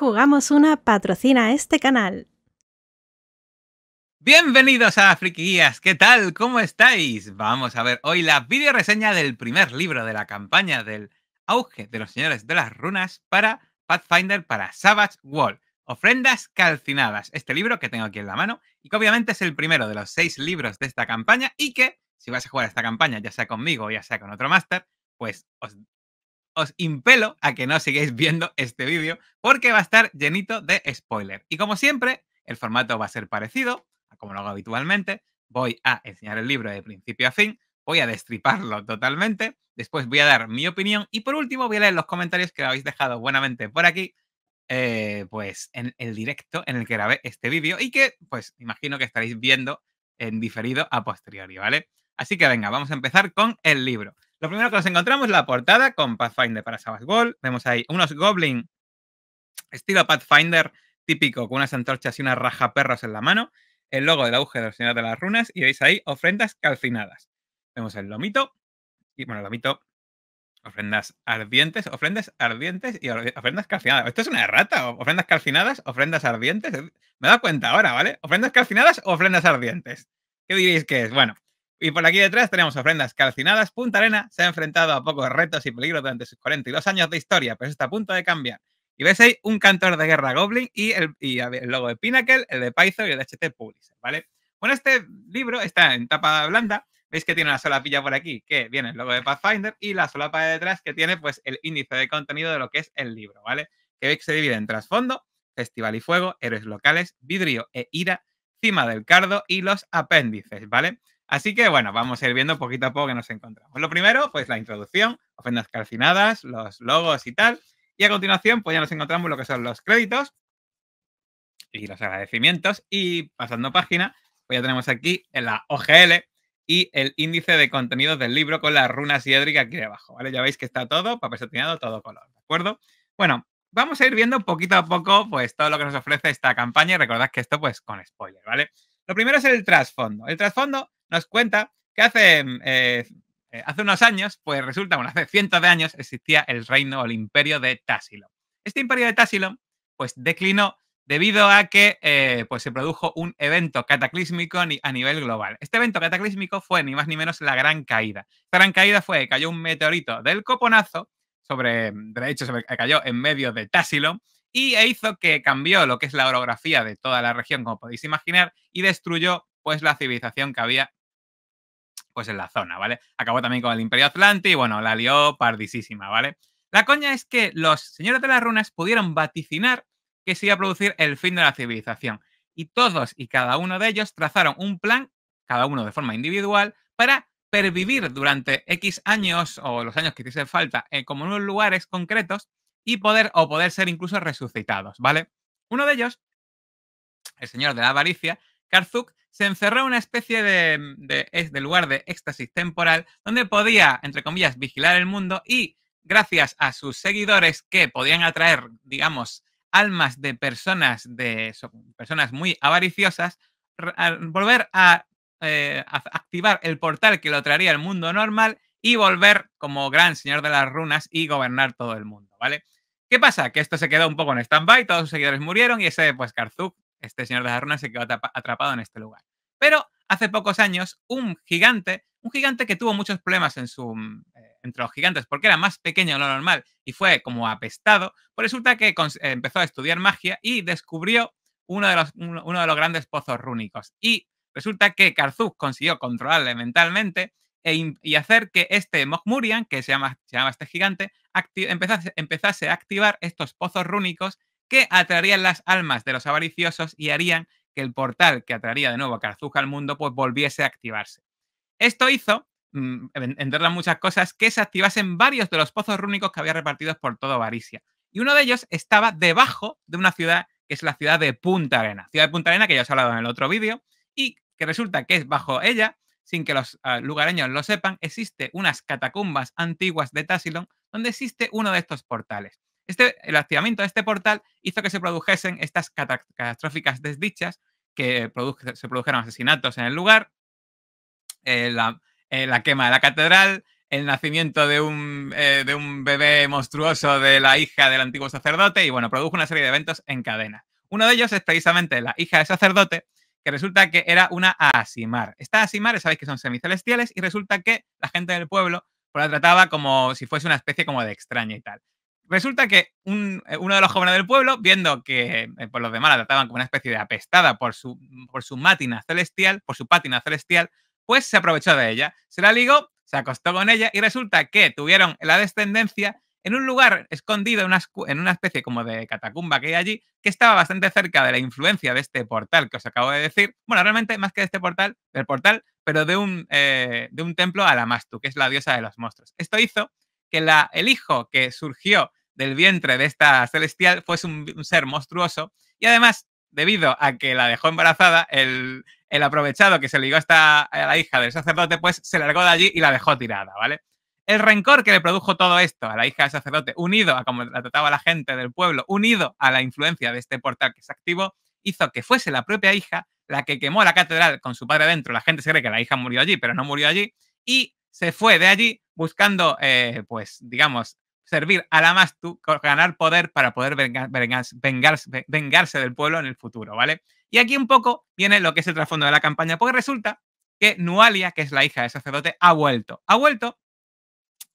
Jugamos una patrocina este canal. Bienvenidos a Friki ¿qué tal? ¿Cómo estáis? Vamos a ver hoy la video reseña del primer libro de la campaña del auge de los señores de las runas para Pathfinder para Savage Wall, Ofrendas Calcinadas, este libro que tengo aquí en la mano y que obviamente es el primero de los seis libros de esta campaña y que si vas a jugar esta campaña, ya sea conmigo o ya sea con otro máster, pues os os impelo a que no sigáis viendo este vídeo porque va a estar llenito de spoiler. Y como siempre, el formato va a ser parecido a como lo hago habitualmente. Voy a enseñar el libro de principio a fin, voy a destriparlo totalmente, después voy a dar mi opinión y por último voy a leer los comentarios que habéis dejado buenamente por aquí, eh, pues en el directo en el que grabé este vídeo y que pues imagino que estaréis viendo en diferido a posteriori, ¿vale? Así que venga, vamos a empezar con el libro. Lo primero que nos encontramos es la portada con Pathfinder para Savage Gold. Vemos ahí unos Goblins estilo Pathfinder típico, con unas antorchas y una raja perros en la mano. El logo del auge del Señor de las runas y veis ahí ofrendas calcinadas. Vemos el lomito. Y bueno, el lomito, ofrendas ardientes, ofrendas ardientes y ofrendas calcinadas. ¿Esto es una errata? ¿Ofrendas calcinadas? ¿Ofrendas ardientes? Me he dado cuenta ahora, ¿vale? ¿Ofrendas calcinadas o ofrendas ardientes? ¿Qué diréis que es? Bueno, y por aquí detrás tenemos ofrendas calcinadas. Punta Arena se ha enfrentado a pocos retos y peligros durante sus 42 años de historia, pero está a punto de cambiar. Y veis ahí un cantor de guerra Goblin y el, y el logo de Pinnacle, el de Paizo y el de HT Publisher, ¿vale? Bueno, este libro está en tapa blanda. Veis que tiene una solapilla por aquí, que viene el logo de Pathfinder, y la solapa de detrás que tiene pues el índice de contenido de lo que es el libro, ¿vale? Que veis que se divide en trasfondo, festival y fuego, héroes locales, vidrio e ira, cima del cardo y los apéndices, ¿vale? Así que bueno, vamos a ir viendo poquito a poco que nos encontramos. Lo primero, pues la introducción, ofrendas calcinadas, los logos y tal. Y a continuación, pues ya nos encontramos lo que son los créditos y los agradecimientos. Y pasando página, pues ya tenemos aquí en la OGL y el índice de contenidos del libro con las runas hiédricas aquí debajo, ¿vale? Ya veis que está todo papel satinado, todo color, ¿de acuerdo? Bueno, vamos a ir viendo poquito a poco, pues todo lo que nos ofrece esta campaña. Y recordad que esto, pues, con spoiler, ¿vale? Lo primero es el trasfondo. El trasfondo nos cuenta que hace, mm, eh, eh, hace unos años, pues resulta, bueno, hace cientos de años existía el reino o el imperio de Tásilo. Este imperio de Tásilo, pues declinó debido a que eh, pues, se produjo un evento cataclísmico a nivel global. Este evento cataclísmico fue ni más ni menos la Gran Caída. La Gran Caída fue que cayó un meteorito del coponazo, sobre, mm, de hecho cayó en medio de Tassilon y e hizo que cambió lo que es la orografía de toda la región, como podéis imaginar, y destruyó pues la civilización que había pues en la zona, ¿vale? Acabó también con el Imperio Atlante y bueno, la lió pardisísima, ¿vale? La coña es que los señores de las runas pudieron vaticinar que se iba a producir el fin de la civilización y todos y cada uno de ellos trazaron un plan, cada uno de forma individual, para pervivir durante X años o los años que hiciesen falta eh, en como unos lugares concretos y poder o poder ser incluso resucitados, ¿vale? Uno de ellos, el señor de la avaricia, Karzuk, se encerró en una especie de, lugar de éxtasis temporal donde podía, entre comillas, vigilar el mundo y, gracias a sus seguidores que podían atraer, digamos, almas de personas, de personas muy avariciosas, volver eh, a, activar el portal que lo traería al mundo normal y volver como gran señor de las runas y gobernar todo el mundo, ¿vale? ¿Qué pasa? Que esto se quedó un poco en stand-by, todos sus seguidores murieron y ese, pues, Karzuk este señor de las runas se quedó atrapado en este lugar. Pero hace pocos años, un gigante, un gigante que tuvo muchos problemas en su, mm, eh, entre los gigantes porque era más pequeño de lo normal y fue como apestado, pues resulta que eh, empezó a estudiar magia y descubrió uno de, los, uno de los grandes pozos rúnicos. Y resulta que Karzuk consiguió controlarle mentalmente e y hacer que este Mogmurian, que se llama, se llama este gigante, empezase, a activar estos pozos rúnicos que atraerían las almas de los avariciosos y harían que el portal que atraería de nuevo a Carzuja al mundo pues volviese a activarse. Esto hizo, mm, entre otras muchas cosas, que se activasen varios de los pozos rúnicos que había repartidos por toda Avaricia. Y uno de ellos estaba debajo de una ciudad que es la ciudad de Punta Arena. Ciudad de Punta Arena que ya os he hablado en el otro vídeo y que resulta que es bajo ella, sin que los ah, lugareños lo sepan, existe unas catacumbas antiguas de Tassilon donde existe uno de estos portales. Este, el activamiento de este portal hizo que se produjesen estas catastróficas desdichas que se produjeron asesinatos en el lugar, eh, eh, la, quema de la catedral, el nacimiento eh, de un, bebé monstruoso de la hija del antiguo sacerdote y bueno, produjo una serie de eventos en cadena. Uno de ellos es precisamente la hija del sacerdote, que resulta que era una asimar. Estas asimar, sabéis que son semicelestiales, y resulta que la gente del pueblo pues, la trataba como si fuese una especie como de extraña y tal. Resulta que eh, uno de los jóvenes del pueblo, viendo que eh, por pues los demás la trataban como una especie de apestada por su, por su celestial, por su pátina celestial, pues se aprovechó de ella. Se la ligó, se acostó con ella y resulta que tuvieron la descendencia en un lugar escondido, en una especie como de catacumba que hay allí, que estaba bastante cerca de la influencia de este portal que os acabo de decir. Bueno, realmente más que de este portal, del portal, pero de un, eh, de un templo a la Mastu, que es la diosa de los monstruos. Esto hizo que la, el hijo que surgió del vientre de esta celestial fue un, ser monstruoso y además, debido a que la dejó embarazada, el, aprovechado que se ligó hasta a la hija del sacerdote, pues se largó de allí y la dejó tirada, ¿vale? El rencor que le produjo todo esto a la hija del sacerdote, unido a como la trataba la gente del pueblo, unido a la influencia de este portal que se activó, hizo que fuese la propia hija la que quemó la catedral con su padre dentro. La gente se cree que la hija murió allí, pero no murió allí. Y se fue de allí buscando, eh, pues, digamos, servir a la Mastu, ganar poder para poder vengarse, del pueblo en el futuro, ¿vale? Y aquí un poco viene lo que es el trasfondo de la campaña, porque resulta que Nualia, que es la hija del sacerdote, ha vuelto. Ha vuelto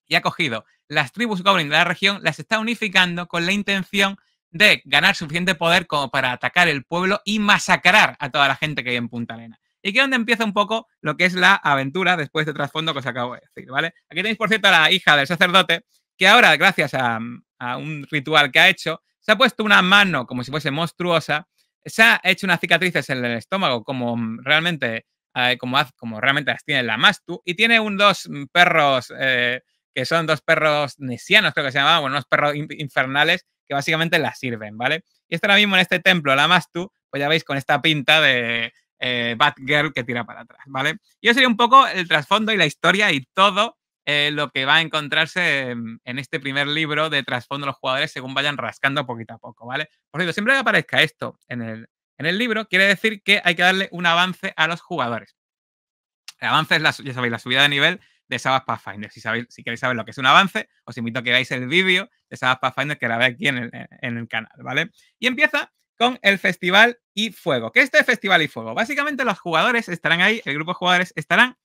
y ha cogido las tribus goblin de la región, las está unificando con la intención de ganar suficiente poder como para atacar el pueblo y masacrar a toda la gente que hay en Punta Arena. Y que es donde empieza un poco lo que es la aventura después de trasfondo que os acabo de decir, ¿vale? Aquí tenéis, por cierto, a la hija del sacerdote, que ahora, gracias a, un ritual que ha hecho, se ha puesto una mano como si fuese monstruosa, se ha hecho unas cicatrices en el estómago como realmente, eh, como, como, realmente las tiene la Mastu, y tiene un, dos mm, perros, eh, que son dos perros nesianos, creo que se llamaban, bueno, unos perros infernales que básicamente la sirven, ¿vale? Y está ahora mismo en este templo, la Mastu, pues ya veis con esta pinta de eh, Batgirl que tira para atrás, ¿vale? Y eso sería un poco el trasfondo y la historia y todo eh, lo que va a encontrarse en, este primer libro de trasfondo de los jugadores según vayan rascando poquito a poco, ¿vale? Por cierto, siempre que aparezca esto en el, en el libro, quiere decir que hay que darle un avance a los jugadores. El avance es, ya sabéis, la subida de nivel de Sabas Pathfinder. Si, si queréis saber lo que es un avance, os invito a que veáis el vídeo de Sabas Pathfinder que la ve aquí en el, en el canal, ¿vale? Y empieza con el Festival y Fuego. ¿Qué es este Festival y Fuego? Básicamente los jugadores estarán ahí, el grupo de jugadores estarán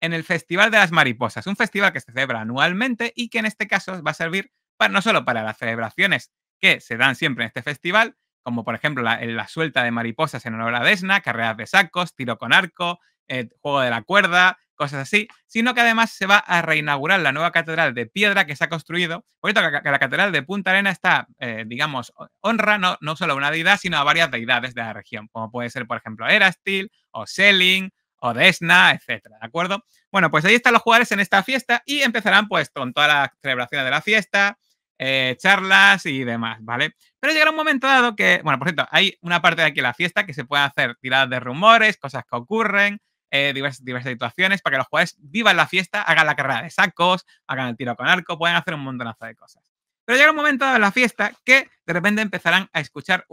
en el Festival de las Mariposas, un festival que se celebra anualmente y que en este caso va a servir para, no solo para las celebraciones que se dan siempre en este festival, como por ejemplo la, suelta de mariposas en honor a Desna, carreras de sacos, tiro con arco, eh, juego de la cuerda, cosas así, sino que además se va a reinaugurar la nueva catedral de piedra que se ha construido. Por que la catedral de Punta Arena está, eh, digamos, honra no, solo a una deidad, sino a varias deidades de la región, como puede ser, por ejemplo, Erastil o Seling Odesna, etcétera, ¿de acuerdo? Bueno, pues ahí están los jugadores en esta fiesta y empezarán pues con todas las celebraciones de la fiesta, eh, charlas y demás, ¿vale? Pero llegará un momento dado que, bueno, por cierto, hay una parte de aquí de la fiesta que se puede hacer tiradas de rumores, cosas que ocurren, eh, diversas, situaciones para que los jugadores vivan la fiesta, hagan la carrera de sacos, hagan el tiro con arco, pueden hacer un montonazo de cosas. Pero llega un momento dado en la fiesta que de repente empezarán a escuchar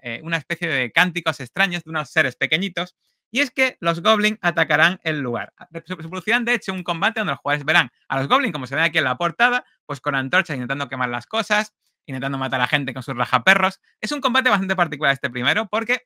eh, una especie de cánticos extraños de unos seres pequeñitos y es que los goblins atacarán el lugar. Ah, se producirán, de hecho, un combate donde los jugadores verán a los goblins, como se ve aquí en la portada, pues con antorchas intentando quemar las cosas, intentando matar a la gente con sus rajaperros. Es un combate bastante particular este primero, porque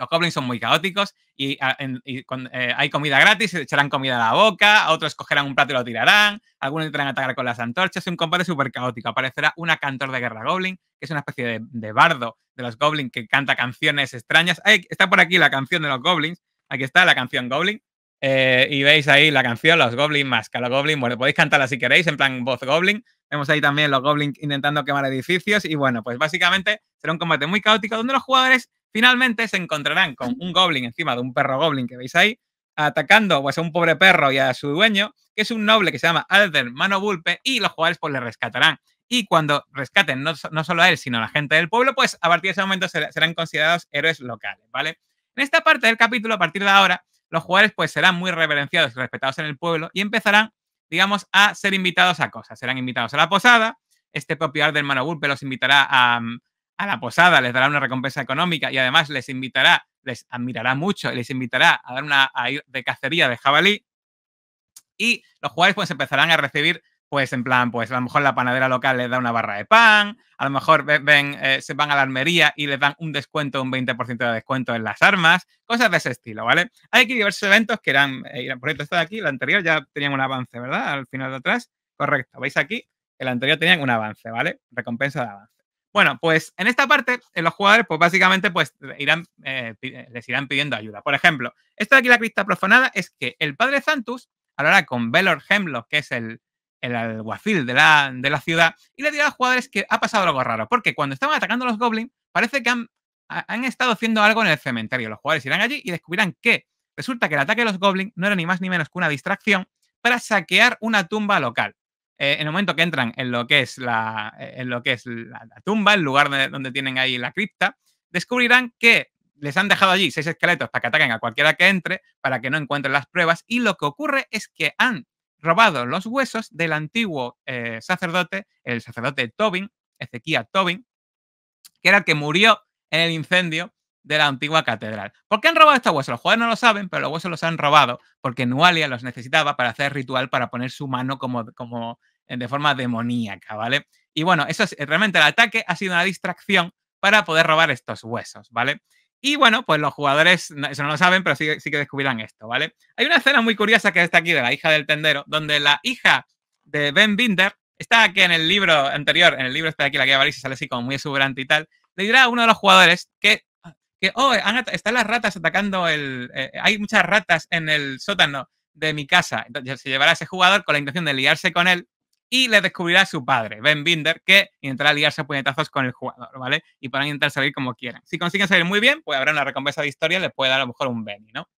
los goblins son muy caóticos y, ah, eh, hay comida gratis, se echarán comida a la boca, otros cogerán un plato y lo tirarán, algunos a atacar con las antorchas, es un combate súper caótico. Aparecerá una cantor de guerra goblin, que es una especie de, bardo de los goblins que canta canciones extrañas. está por aquí la canción de los goblins, aquí está la canción goblin. Eh, y veis ahí la canción, los Goblins más que los Goblins, bueno, podéis cantarla si queréis, en plan voz Goblin. Vemos ahí también los Goblins intentando quemar edificios. Y bueno, pues básicamente será un combate muy caótico donde los jugadores Finalmente se encontrarán con un goblin encima de un perro goblin que veis ahí, atacando pues, a un pobre perro y a su dueño, que es un noble que se llama Alden Mano y los jugadores pues le rescatarán. Y cuando rescaten no, solo a él, sino a la gente del pueblo, pues a partir de ese momento serán considerados héroes locales, ¿vale? En esta parte del capítulo, a partir de ahora, los jugadores pues serán muy reverenciados y respetados en el pueblo y empezarán, digamos, a ser invitados a cosas. Serán invitados a la posada, este propio Alden los invitará a... Mm, a la posada, les dará una recompensa económica y además les invitará, les admirará mucho y les invitará a, dar una, ir de cacería de jabalí. Y los jugadores pues empezarán a recibir pues en plan, pues a lo mejor la panadera local les da una barra de pan, a lo mejor ven, eh, se van a la armería y les dan un descuento, un 20% de descuento en las armas, cosas de ese estilo, ¿vale? Hay aquí diversos eventos que eran, eh, por ejemplo, este de aquí, el anterior ya tenían un avance, ¿verdad? Al final de atrás, correcto, veis aquí, el anterior tenían un avance, ¿vale? Recompensa de avance. Bueno, pues en esta parte, eh, los jugadores, pues básicamente pues, irán, eh, eh, les irán pidiendo ayuda. Por ejemplo, esto de aquí, la crista profanada, es que el padre Santus hablará con velor Hemlock, que es el, el alguacil de la, de la, ciudad, y le dirá a los jugadores que ha pasado algo raro, porque cuando estaban atacando a los goblins, parece que han, han estado haciendo algo en el cementerio. Los jugadores irán allí y descubrirán que resulta que el ataque de los goblins no era ni más ni menos que una distracción para saquear una tumba local. Eh, en el momento que entran en lo que es la, eh, en lo que es la, tumba, el lugar donde tienen ahí la cripta, descubrirán que les han dejado allí seis esqueletos para que ataquen a cualquiera que entre, para que no encuentren las pruebas, y lo que ocurre es que han robado los huesos del antiguo eh, sacerdote, el sacerdote Tobin, Ezequiel Tobin, que era el que murió en el incendio de la antigua catedral. ¿Por qué han robado estos huesos? Los jugadores no lo saben, pero los huesos los han robado porque Nualia los necesitaba para hacer ritual, para poner su mano como, como de forma demoníaca, ¿vale? Y bueno, eso es realmente el ataque ha sido una distracción para poder robar estos huesos, ¿vale? Y bueno, pues los jugadores, eso no lo saben, pero sí, que descubrirán esto, ¿vale? Hay una escena muy curiosa que está aquí de la hija del tendero, donde la hija de Ben Binder está aquí en el libro anterior, en el libro está aquí la que y sale así como muy exuberante y tal, le dirá a uno de los jugadores que, que oh, están las ratas atacando el... Eh, eh, hay muchas ratas en el sótano de mi casa. Entonces se llevará a ese jugador con la intención de liarse con él y le descubrirá su padre, Ben Binder, que intentará liarse a puñetazos con el jugador, ¿vale? Y podrán intentar salir como quieran. Si consiguen salir muy bien, pues habrá una recompensa de historia, les puede dar a lo mejor un Benny, ¿no?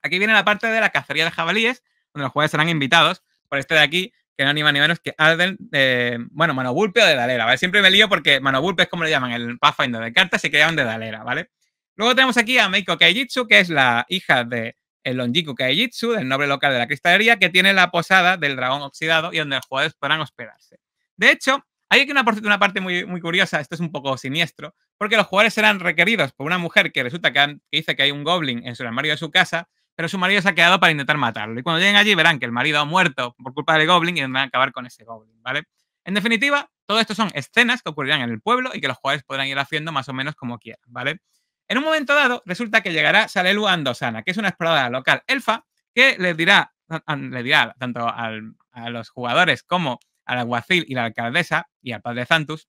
Aquí viene la parte de la cacería de jabalíes, donde los jugadores serán invitados por este de aquí, que no anima ni menos que Alden, eh, bueno, Manobulpe o de Dalera, ¿vale? Siempre me lío porque Manobulpe es como le llaman, el Pathfinder de cartas, y que llaman de Dalera, ¿vale? Luego tenemos aquí a Meiko Keijitsu, que es la hija de el Longiku Kaijitsu, del noble local de la cristalería, que tiene la posada del dragón oxidado y donde los jugadores podrán hospedarse. De hecho, hay aquí una, una parte muy, curiosa, esto es un poco siniestro, porque los jugadores serán requeridos por una mujer que resulta que, dice que hay un goblin en su armario de su casa, pero su marido se ha quedado para intentar matarlo. Y cuando lleguen allí verán que el marido ha muerto por culpa del goblin y van a acabar con ese goblin, ¿vale? En definitiva, todo esto son escenas que ocurrirán en el pueblo y que los jugadores podrán ir haciendo más o menos como quieran, ¿vale? En un momento dado, resulta que llegará Salelu Andosana, que es una exploradora local elfa, que dirá, le dirá tanto a los jugadores como al alguacil y la alcaldesa y al padre Santos,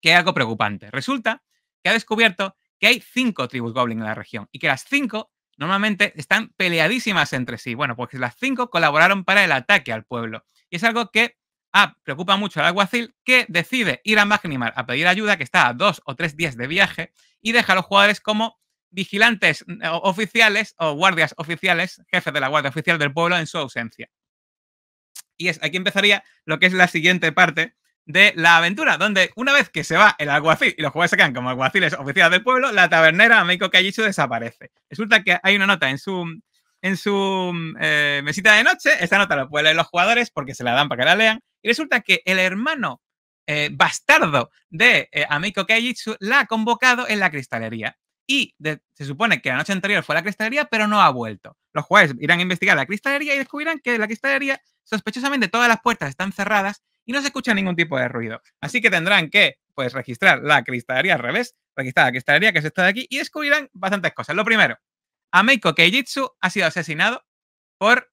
que hay algo preocupante. Resulta que ha descubierto que hay cinco tribus goblin en la región y que las cinco normalmente están peleadísimas entre sí. Bueno, pues las cinco colaboraron para el ataque al pueblo. Y es algo que Ah, preocupa mucho al alguacil que decide ir a Magnimar a pedir ayuda, que está a dos o tres días de viaje, y deja a los jugadores como vigilantes mm, oficiales o guardias oficiales, jefes de la guardia oficial del pueblo en su ausencia. Y es, aquí empezaría lo que es la siguiente parte de la aventura, donde una vez que se va el alguacil y los jugadores se quedan como alguaciles oficiales del pueblo, la tabernera Meiko Kayichu desaparece. Resulta que hay una nota en su, en su mm, eh, mesita de noche, esta nota la pueden leer los jugadores porque se la dan para que la lean, y resulta que el hermano eh, bastardo de eh, Ameiko Keijitsu la ha convocado en la cristalería. Y se supone que la noche anterior fue a la cristalería, pero no ha vuelto. Los jueces irán a investigar la cristalería y descubrirán que la cristalería, sospechosamente, todas las puertas están cerradas y no se escucha ningún tipo de ruido. Así que tendrán que pues, registrar la cristalería al revés, registrar la cristalería que es esta de aquí y descubrirán bastantes cosas. Lo primero, Ameiko Keijitsu ha sido asesinado por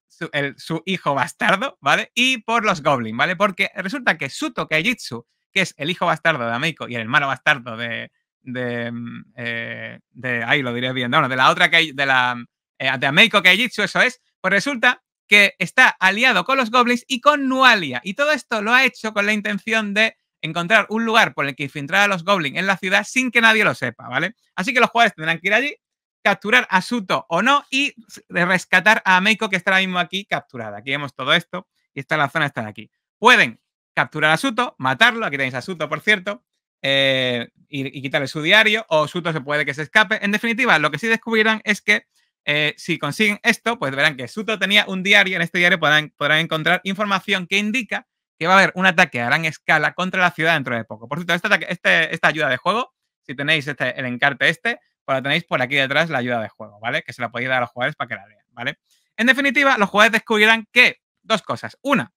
su, hijo bastardo, ¿vale? Y por los Goblins, ¿vale? Porque resulta que Suto Kaijitsu, que es el hijo bastardo de Ameiko y el hermano bastardo de. de, mm, eh, ahí lo diré bien, no, de la otra que. de la. Mm, eh, de Ameiko Kaijitsu, eso es. Pues resulta que está aliado con los goblins y con Nualia. Y todo esto lo ha hecho con la intención de encontrar un lugar por el que infiltrar a los goblins en la ciudad sin que nadie lo sepa, ¿vale? Así que los jugadores tendrán que ir allí capturar a Suto o no y rescatar a Meiko que está ahora mismo aquí capturada. Aquí vemos todo esto y está la zona está aquí. Pueden capturar a Suto, matarlo, aquí tenéis a Suto por cierto, eh, y, quitarle su diario o Suto se puede que se escape. En definitiva, lo que sí descubrirán es que eh, si consiguen esto, pues verán que Suto tenía un diario, en este diario podrán, podrán encontrar información que indica que va a haber un ataque a gran escala contra la ciudad dentro de poco. Por cierto, este este, esta ayuda de juego, si tenéis este, el encarte este, ahora tenéis por aquí detrás la ayuda de juego, ¿vale? Que se la podéis dar a los jugadores para que la vean, ¿vale? En definitiva, los jugadores descubrirán que dos cosas. Una,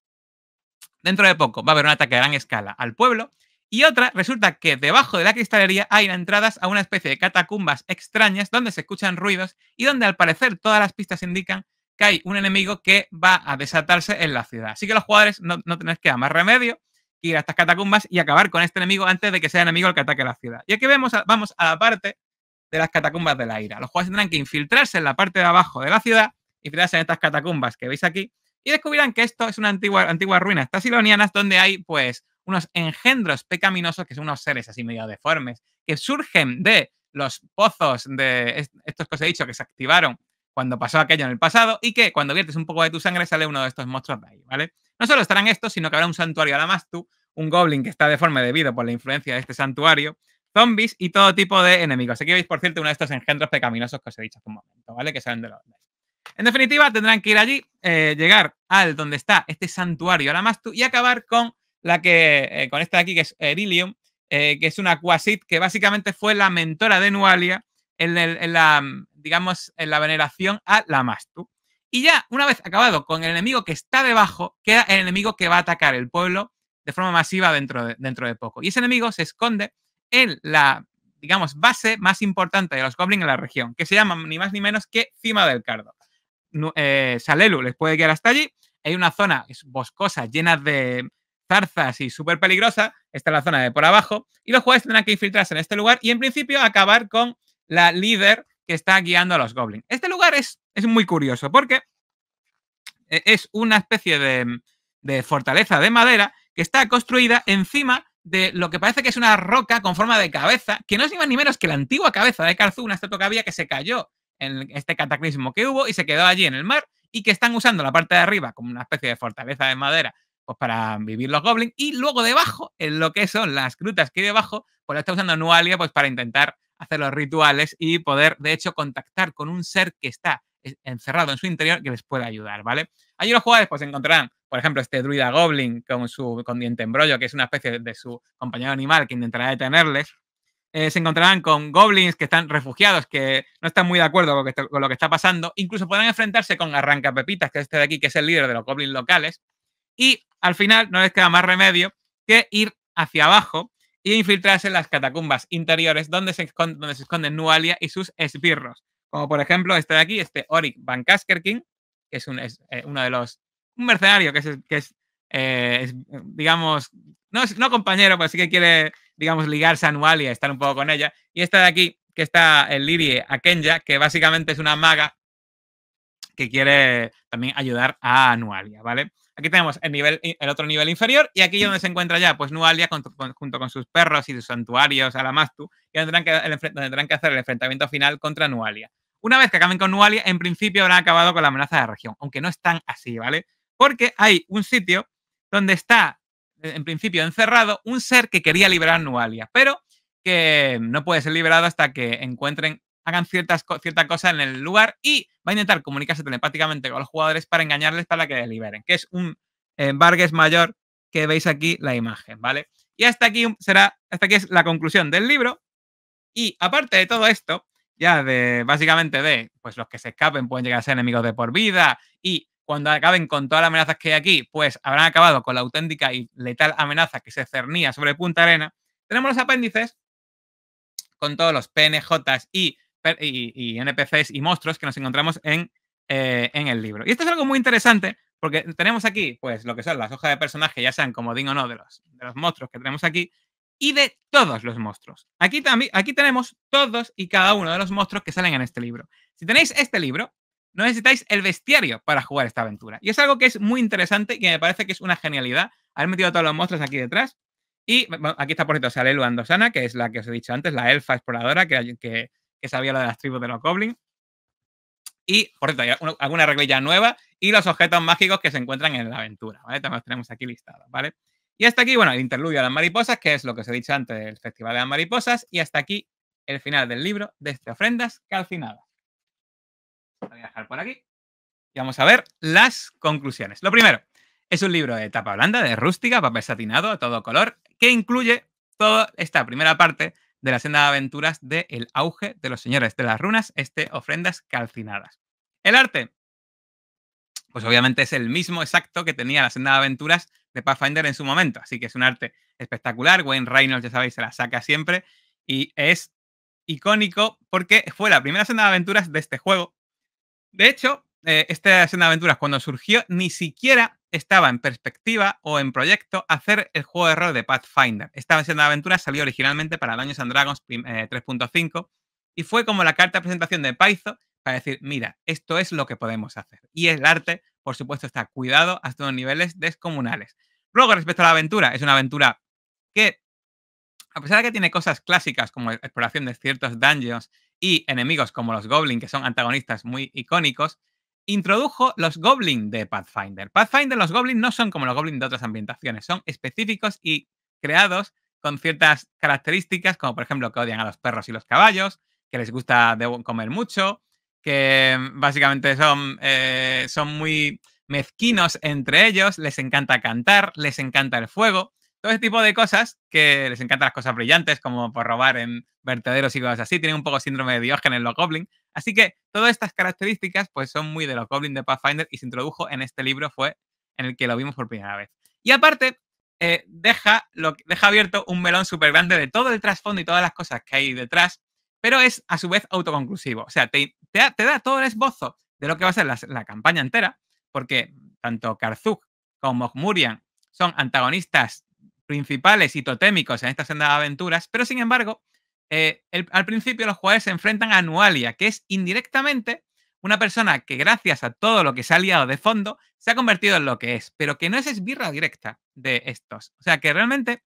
dentro de poco va a haber un ataque a gran escala al pueblo. Y otra, resulta que debajo de la cristalería hay entradas a una especie de catacumbas extrañas donde se escuchan ruidos y donde al parecer todas las pistas indican que hay un enemigo que va a desatarse en la ciudad. Así que los jugadores no, tenéis que dar más remedio que ir a estas catacumbas y acabar con este enemigo antes de que sea enemigo el que ataque la ciudad. Y aquí vemos, vamos a la parte de las catacumbas de la ira. Los jugadores tendrán que infiltrarse en la parte de abajo de la ciudad, infiltrarse en estas catacumbas que veis aquí, y descubrirán que esto es una antigua, antigua ruina donde hay, pues, unos engendros pecaminosos, que son unos seres así medio deformes, que surgen de los pozos de estos que os he dicho que se activaron cuando pasó aquello en el pasado y que cuando viertes un poco de tu sangre sale uno de estos monstruos de ahí, ¿vale? No solo estarán estos, sino que habrá un santuario tú, un goblin que está deforme debido por la influencia de este santuario, zombies y todo tipo de enemigos. Aquí veis, por cierto, uno de estos engendros pecaminosos que os he dicho hace un momento, ¿vale? Que salen de los... En definitiva, tendrán que ir allí, eh, llegar al donde está este santuario la a Mastu y acabar con la que, eh, con esta de aquí, que es Erilium, eh, que es una Quasit, que básicamente fue la mentora de Nualia en, la, digamos, en la veneración a Lamastu. Y ya, una vez acabado con el enemigo que está debajo, queda el enemigo que va a atacar el pueblo de forma masiva dentro de, dentro de poco. Y ese enemigo se esconde en la, digamos, base más importante de los goblins en la región, que se llama ni más ni menos que Cima del Cardo. Eh, Salelu les puede guiar hasta allí. Hay una zona boscosa llena de zarzas y súper peligrosa. Esta es la zona de por abajo. Y los jugadores tendrán que infiltrarse en este lugar y en principio acabar con la líder que está guiando a los goblins. Este lugar es, es muy curioso porque eh, es una especie de, de fortaleza de madera que está construida encima de lo que parece que es una roca con forma de cabeza, que no es ni más ni menos que la antigua cabeza de Carzú, una estatua que había que se cayó en este cataclismo que hubo y se quedó allí en el mar y que están usando la parte de arriba como una especie de fortaleza de madera pues para vivir los goblins y luego debajo, en lo que son las grutas que hay debajo, pues la está usando Nualia pues para intentar hacer los rituales y poder de hecho contactar con un ser que está encerrado en su interior que les pueda ayudar, ¿vale? Allí los jugadores pues encontrarán, por ejemplo, este druida goblin con su con diente embrollo, que es una especie de su compañero animal que intentará detenerles. Eh, se encontrarán con goblins que están refugiados, que no están muy de acuerdo con lo, que está, pasando. Incluso podrán enfrentarse con arranca pepitas que es este de aquí, que es el líder de los goblins locales. Y al final no les queda más remedio que ir hacia abajo y e infiltrarse en las catacumbas interiores donde se, donde se esconden Nualia y sus esbirros. Como por ejemplo este de aquí, este Oric Van Kaskerkin, que es, un, eh, uno de los. Un mercenario que es, que eh, es, digamos, no, no compañero, pero sí que quiere, digamos, ligarse a Nualia, estar un poco con ella. Y este de aquí, que está el eh, Lirie Akenya, que básicamente es una maga que quiere también ayudar a Nualia, ¿vale? Aquí tenemos el, nivel, el otro nivel inferior y aquí donde se encuentra ya, pues Nualia junto con sus perros y sus santuarios, Alamastu, y tendrán, que, donde tendrán que hacer el enfrentamiento final contra Nualia. Una vez que acaben con Nualia, en principio habrán acabado con la amenaza de región, aunque no es tan así, ¿vale? Porque hay un sitio donde está, en principio, encerrado un ser que quería liberar Nualia, pero que no puede ser liberado hasta que encuentren, hagan ciertas, cierta cosa en el lugar y va a intentar comunicarse telepáticamente con los jugadores para engañarles para que les liberen, que es un embargues eh, mayor que veis aquí la imagen, ¿vale? Y hasta aquí será, hasta aquí es la conclusión del libro. Y aparte de todo esto, ya de básicamente de pues los que se escapen pueden llegar a ser enemigos de por vida y cuando acaben con todas las amenazas que hay aquí, pues habrán acabado con la auténtica y letal amenaza que se cernía sobre Punta Arena. Tenemos los apéndices con todos los PNJs y, NPCs y monstruos que nos encontramos eh, en, el libro. Y esto es algo muy interesante porque tenemos aquí, pues, lo que son las hojas de personaje, ya sean como digo o no, de los, de los monstruos que tenemos aquí, y de todos los monstruos. Aquí, aquí tenemos todos y cada uno de los monstruos que salen en este libro. Si tenéis este libro, no necesitáis el bestiario para jugar esta aventura. Y es algo que es muy interesante y que me parece que es una genialidad. Han metido a todos los monstruos aquí detrás. Y aquí está, por cierto, sale Andosana, que es la que os he dicho antes, la elfa exploradora que, que, sabía lo de las tribus de los goblins. Y, por cierto, hay alguna reglilla nueva y los objetos mágicos que se encuentran en la aventura, También los tenemos aquí listados, ¿vale? Y hasta aquí, bueno, el interludio a las mariposas, que es lo que os he dicho antes del Festival de las Mariposas, y hasta aquí el final del libro de este Ofrendas Calcinadas. Voy a dejar por aquí y vamos a ver las conclusiones. Lo primero, es un libro de tapa blanda, de rústica, papel satinado a todo color, que incluye toda esta primera parte de la senda de aventuras de El auge de los señores de las runas, este Ofrendas Calcinadas. El arte, pues obviamente es el mismo exacto que tenía la senda de aventuras de Pathfinder en su momento. Así que es un arte espectacular. Wayne Reynolds, ya sabéis, se la saca siempre. Y es icónico porque fue la primera senda de aventuras de este juego. De hecho, eh, esta senda de aventuras, cuando surgió, ni siquiera estaba en perspectiva o en proyecto hacer el juego de rol de Pathfinder. Esta senda de aventuras salió originalmente para Dungeons and Dragons 3.5 eh, y fue como la carta de presentación de Paizo para decir, mira, esto es lo que podemos hacer. Y el arte, por supuesto, está cuidado hasta unos niveles descomunales. Luego, respecto a la aventura, es una aventura que, a pesar de que tiene cosas clásicas como exploración de ciertos dungeons y enemigos como los Goblins, que son antagonistas muy icónicos, introdujo los Goblins de Pathfinder. Pathfinder, los Goblins, no son como los Goblins de otras ambientaciones, son específicos y creados con ciertas características, como por ejemplo que odian a los perros y los caballos, que les gusta comer mucho, que mm, básicamente son, eh, son muy mezquinos entre ellos, les encanta cantar, les encanta el fuego, todo ese tipo de cosas que les encantan las cosas brillantes, como por robar en vertederos y cosas así, tienen un poco síndrome de Diógenes los Goblins, Así que todas estas características pues son muy de los Goblins de Pathfinder y se introdujo en este libro, fue en el que lo vimos por primera vez. Y aparte, eh, deja, deja abierto un melón súper grande de todo el trasfondo y todas las cosas que hay detrás, pero es a su vez autoconclusivo. O sea, te, da todo el esbozo de lo que va a ser la campaña entera, porque tanto Karzuk como Murian son antagonistas principales y totémicos en esta senda de aventuras, pero sin embargo, eh, al principio los jugadores se enfrentan a Nualia, que es indirectamente una persona que gracias a todo lo que se ha liado de fondo, se ha convertido en lo que es, pero que no es esbirra directa de estos. O sea que realmente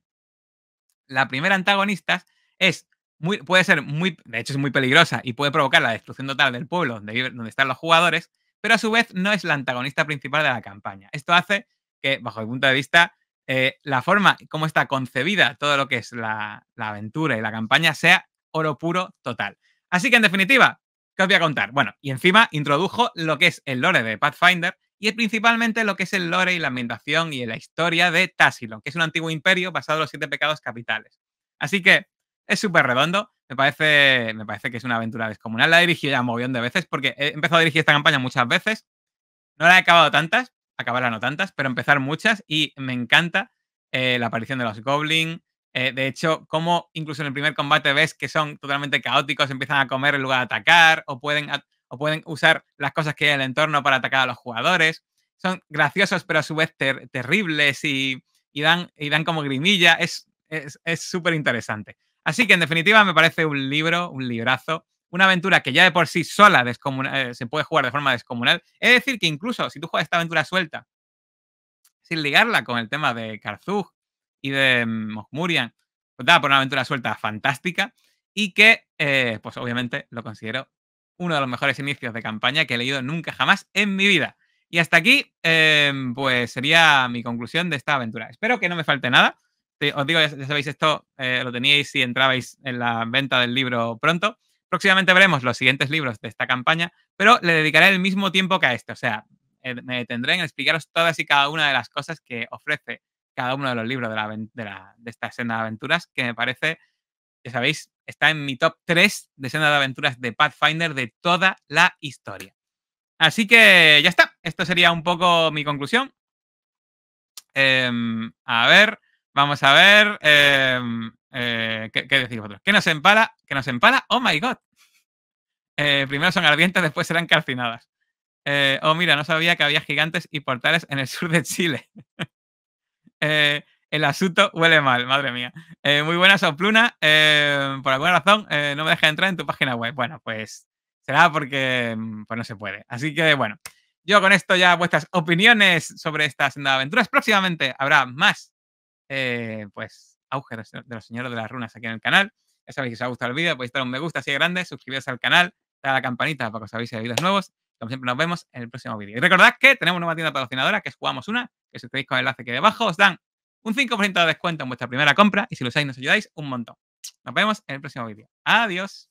la primera antagonista es puede ser muy, de hecho es muy peligrosa y puede provocar la destrucción total del pueblo donde están los jugadores, pero a su vez no es la antagonista principal de la campaña. Esto hace que, bajo mi punto de vista, eh, la forma como está concebida todo lo que es la, aventura y la campaña sea oro puro total. Así que, en definitiva, ¿qué os voy a contar? Bueno, y encima introdujo lo que es el lore de Pathfinder y es principalmente lo que es el lore y la ambientación y la historia de Tassilon, que es un antiguo imperio basado en los siete pecados capitales. Así que, es súper redondo. Me parece, me parece que es una aventura descomunal. La he dirigido ya un de veces porque he empezado a dirigir esta campaña muchas veces. No la he acabado tantas, acabarla no tantas, pero empezar muchas y me encanta eh, la aparición de los goblins. Eh, de hecho, como incluso en el primer combate ves que son totalmente caóticos, empiezan a comer en lugar de atacar o pueden, o pueden usar las cosas que hay en el entorno para atacar a los jugadores. Son graciosos, pero a su vez terribles y, dan, y dan como grimilla. Es súper es, interesante. Así que en definitiva me parece un libro, un librazo, una aventura que ya de por sí sola eh, se puede jugar de forma descomunal. Es decir, que incluso si tú juegas esta aventura suelta, sin ligarla con el tema de Karzug y de mm, Mogmurian, pues da por una aventura suelta fantástica y que, eh, pues obviamente lo considero uno de los mejores inicios de campaña que he leído nunca jamás en mi vida. Y hasta aquí, em, pues sería mi conclusión de esta aventura. Espero que no me falte nada os digo, ya, sabéis esto, eh, lo teníais si entrabais en la venta del libro pronto. Próximamente veremos los siguientes libros de esta campaña, pero le dedicaré el mismo tiempo que a este. O sea, eh, me detendré en explicaros todas y cada una de las cosas que ofrece cada uno de los libros de, la, de, esta escena de aventuras, que me parece, ya sabéis, está en mi top 3 de escena de aventuras de Pathfinder de toda la historia. Así que ya está. Esto sería un poco mi conclusión. Em, a ver. Vamos a ver. Em, eh, ¿qué, decís vosotros? ¿Qué nos empala? ¿Qué nos empala? ¡Oh my god! Eh, primero son ardientes, después serán calcinadas. Eh, oh, mira, no sabía que había gigantes y portales en el sur de Chile. el asunto huele mal, madre mía. muy buena Sopluna. Em, por alguna razón no me deja entrar en tu página web. Bueno, pues será porque mm, pues no se puede. Así que bueno, yo con esto ya vuestras opiniones sobre estas aventuras. Próximamente habrá más eh, pues, auge de, los señores de las runas aquí en el canal. Ya sabéis que si os ha gustado el vídeo, podéis dar un me gusta así de grande, suscribiros al canal, dar a la campanita para que os avise de vídeos nuevos. Como siempre, nos vemos en el próximo vídeo. Y recordad que tenemos nueva tienda patrocinadora, que es Jugamos Una, que si tenéis con el enlace aquí debajo, os dan un 5% de descuento en vuestra primera compra y si lo usáis nos ayudáis un montón. Nos vemos en el próximo vídeo. Adiós.